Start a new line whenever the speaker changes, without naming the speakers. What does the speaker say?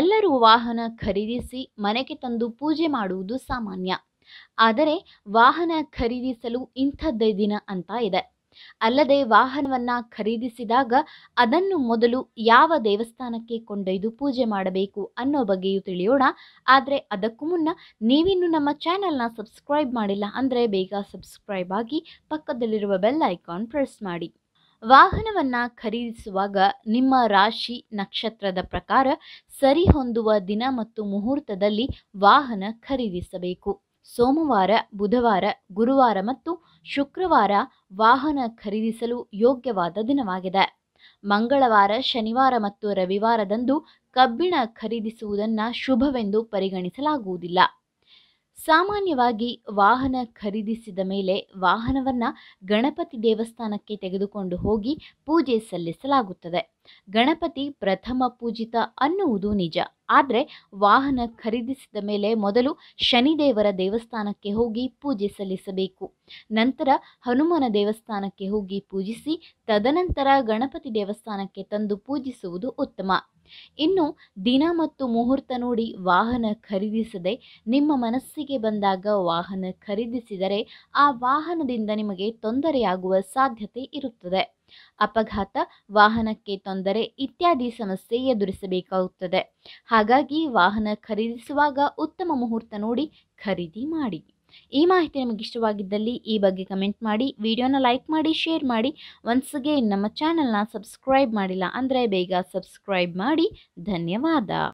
ಎಲ್ಲರೂ ವಾಹನ ಖರೀದಿಸಿ ಮನೆಗೆ ತಂದು ಪೂಜೆ ಮಾಡುವುದು ಸಾಮಾನ್ಯ ಆದರೆ ವಾಹನ ಖರೀದಿಸಲು ಇಂಥದ್ದೇ ದಿನ ಅಂತ ಇದೆ ಅಲ್ಲದೆ ವಾಹನವನ್ನ ಖರೀದಿಸಿದಾಗ ಅದನ್ನು ಮೊದಲು ಯಾವ ದೇವಸ್ಥಾನಕ್ಕೆ ಕೊಂಡೊಯ್ದು ಪೂಜೆ ಮಾಡಬೇಕು ಅನ್ನೋ ಬಗ್ಗೆಯೂ ತಿಳಿಯೋಣ ಆದರೆ ಅದಕ್ಕೂ ಮುನ್ನ ನೀವಿನ್ನು ನಮ್ಮ ಚಾನೆಲ್ನ ಸಬ್ಸ್ಕ್ರೈಬ್ ಮಾಡಿಲ್ಲ ಅಂದರೆ ಬೇಗ ಸಬ್ಸ್ಕ್ರೈಬ್ ಆಗಿ ಪಕ್ಕದಲ್ಲಿರುವ ಬೆಲ್ ಐಕಾನ್ ಪ್ರೆಸ್ ಮಾಡಿ ವಾಹನವನ್ನು ಖರೀದಿಸುವಾಗ ನಿಮ್ಮ ರಾಶಿ ನಕ್ಷತ್ರದ ಪ್ರಕಾರ ಸರಿ ಹೊಂದುವ ದಿನ ಮತ್ತು ಮುಹೂರ್ತದಲ್ಲಿ ವಾಹನ ಖರೀದಿಸಬೇಕು ಸೋಮವಾರ ಬುಧವಾರ ಗುರುವಾರ ಮತ್ತು ಶುಕ್ರವಾರ ವಾಹನ ಖರೀದಿಸಲು ಯೋಗ್ಯವಾದ ದಿನವಾಗಿದೆ ಮಂಗಳವಾರ ಶನಿವಾರ ಮತ್ತು ರವಿವಾರದಂದು ಕಬ್ಬಿಣ ಖರೀದಿಸುವುದನ್ನು ಶುಭವೆಂದು ಪರಿಗಣಿಸಲಾಗುವುದಿಲ್ಲ ಸಾಮಾನ್ಯವಾಗಿ ವಾಹನ ಖರೀದಿಸಿದ ಮೇಲೆ ವಾಹನವನ್ನು ಗಣಪತಿ ದೇವಸ್ಥಾನಕ್ಕೆ ತೆಗೆದುಕೊಂಡು ಹೋಗಿ ಪೂಜೆ ಸಲ್ಲಿಸಲಾಗುತ್ತದೆ ಗಣಪತಿ ಪ್ರಥಮ ಪೂಜಿತ ಅನ್ನುವುದು ನಿಜ ಆದರೆ ವಾಹನ ಖರೀದಿಸಿದ ಮೇಲೆ ಮೊದಲು ಶನಿದೇವರ ದೇವಸ್ಥಾನಕ್ಕೆ ಹೋಗಿ ಪೂಜೆ ಸಲ್ಲಿಸಬೇಕು ನಂತರ ಹನುಮನ ದೇವಸ್ಥಾನಕ್ಕೆ ಹೋಗಿ ಪೂಜಿಸಿ ತದನಂತರ ಗಣಪತಿ ದೇವಸ್ಥಾನಕ್ಕೆ ತಂದು ಪೂಜಿಸುವುದು ಉತ್ತಮ ಇನ್ನು ದಿನ ಮತ್ತು ಮುಹೂರ್ತ ನೋಡಿ ವಾಹನ ಖರೀದಿಸದೆ ನಿಮ್ಮ ಮನಸ್ಸಿಗೆ ಬಂದಾಗ ವಾಹನ ಖರೀದಿಸಿದರೆ ಆ ವಾಹನದಿಂದ ನಿಮಗೆ ತೊಂದರೆಯಾಗುವ ಸಾಧ್ಯತೆ ಇರುತ್ತದೆ ಅಪಘಾತ ವಾಹನಕ್ಕೆ ತೊಂದರೆ ಇತ್ಯಾದಿ ಸಮಸ್ಯೆ ಎದುರಿಸಬೇಕಾಗುತ್ತದೆ ಹಾಗಾಗಿ ವಾಹನ ಖರೀದಿಸುವಾಗ ಉತ್ತಮ ಮುಹೂರ್ತ ನೋಡಿ ಖರೀದಿ ಮಾಡಿ ಈ ಮಾಹಿತಿ ನಿಮಗೆ ಇಷ್ಟವಾಗಿದ್ದಲ್ಲಿ ಈ ಬಗ್ಗೆ ಕಮೆಂಟ್ ಮಾಡಿ ವಿಡಿಯೋನ ಲೈಕ್ ಮಾಡಿ ಶೇರ್ ಮಾಡಿ ಒನ್ಸ್ ಅಗೇನ್ ನಮ್ಮ ಚಾನಲ್ನ ಸಬ್ಸ್ಕ್ರೈಬ್ ಮಾಡಿಲ್ಲ ಅಂದರೆ ಬೇಗ ಸಬ್ಸ್ಕ್ರೈಬ್ ಮಾಡಿ ಧನ್ಯವಾದ